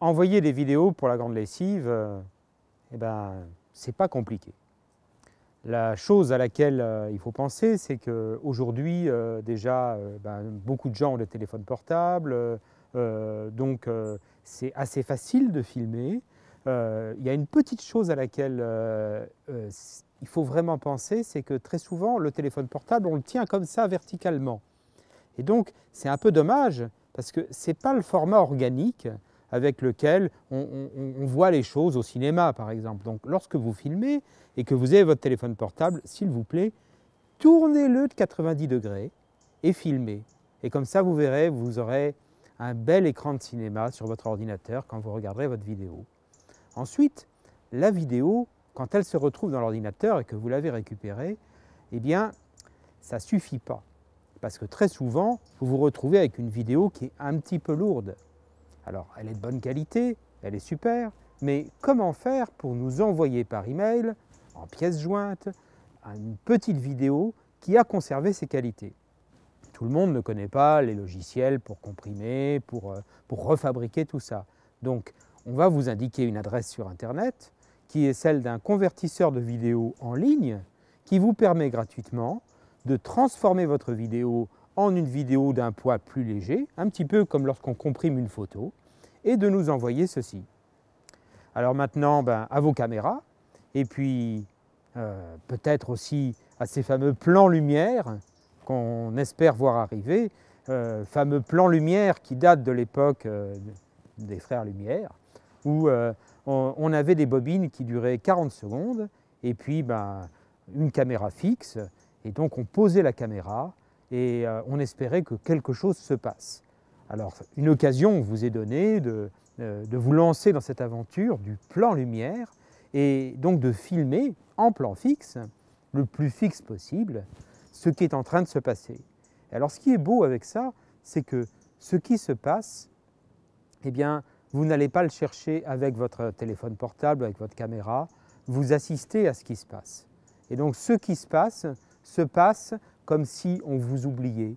envoyer des vidéos pour la grande lessive, ce euh, eh ben, c'est pas compliqué. La chose à laquelle euh, il faut penser, c'est qu'aujourd'hui, aujourd'hui euh, déjà, ben, beaucoup de gens ont des téléphones portables, donc c'est assez facile de filmer. Il y a une petite chose à laquelle il faut vraiment penser, c'est que très souvent, le téléphone portable, on le tient comme ça verticalement. Et donc, c'est un peu dommage, parce que ce n'est pas le format organique avec lequel on, voit les choses au cinéma, par exemple. Donc lorsque vous filmez et que vous avez votre téléphone portable, s'il vous plaît, tournez-le de 90 degrés et filmez. Et comme ça, vous verrez, vous aurez un bel écran de cinéma sur votre ordinateur quand vous regarderez votre vidéo. Ensuite, la vidéo, quand elle se retrouve dans l'ordinateur et que vous l'avez récupérée, eh bien, ça ne suffit pas. Parce que très souvent, vous vous retrouvez avec une vidéo qui est un petit peu lourde. Alors, elle est de bonne qualité, elle est super, mais comment faire pour nous envoyer par email, en pièce jointe, une petite vidéo qui a conservé ses qualités Tout le monde ne connaît pas les logiciels pour comprimer, pour, euh, pour refabriquer tout ça. Donc, on va vous indiquer une adresse sur Internet qui est celle d'un convertisseur de vidéos en ligne qui vous permet gratuitement de transformer votre vidéo en une vidéo d'un poids plus léger, un petit peu comme lorsqu'on comprime une photo, et de nous envoyer ceci. Alors maintenant, ben, à vos caméras, et puis euh, peut-être aussi à ces fameux plans lumière qu'on espère voir arriver, euh, fameux plans lumière qui datent de l'époque euh, des frères Lumière, où on, avait des bobines qui duraient 40 secondes, et puis ben, une caméra fixe, et donc on posait la caméra et euh, on espérait que quelque chose se passe. Alors une occasion vous est donnée de, euh, de vous lancer dans cette aventure du plan lumière et donc de filmer en plan fixe, le plus fixe possible, ce qui est en train de se passer. Alors ce qui est beau avec ça, c'est que ce qui se passe, eh bien, vous n'allez pas le chercher avec votre téléphone portable, avec votre caméra, vous assistez à ce qui se passe. Et donc ce qui se passe, se passe comme si on vous oubliait.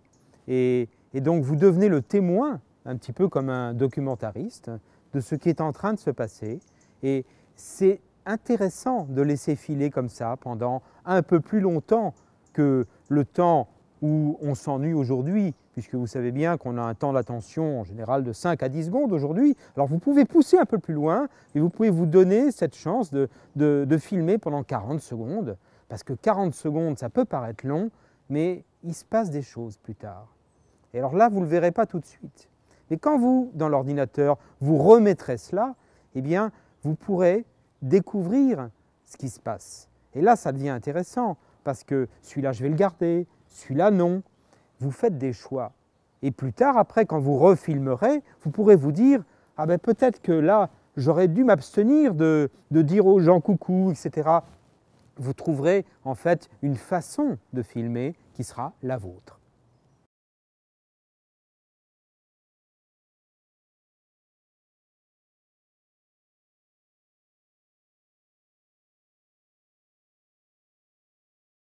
Et, donc vous devenez le témoin, un petit peu comme un documentariste, de ce qui est en train de se passer. Et c'est intéressant de laisser filer comme ça pendant un peu plus longtemps que le temps où on s'ennuie aujourd'hui, puisque vous savez bien qu'on a un temps d'attention en général de 5 à 10 secondes aujourd'hui. Alors vous pouvez pousser un peu plus loin et vous pouvez vous donner cette chance de, de filmer pendant 40 secondes parce que 40 secondes, ça peut paraître long, mais il se passe des choses plus tard. Et alors là, vous ne le verrez pas tout de suite. Mais quand vous, dans l'ordinateur, vous remettrez cela, eh bien, vous pourrez découvrir ce qui se passe. Et là, ça devient intéressant, parce que celui-là, je vais le garder, celui-là, non. Vous faites des choix. Et plus tard, après, quand vous refilmerez, vous pourrez vous dire, ah ben peut-être que là, j'aurais dû m'abstenir de dire aux gens coucou, etc vous trouverez en fait une façon de filmer qui sera la vôtre.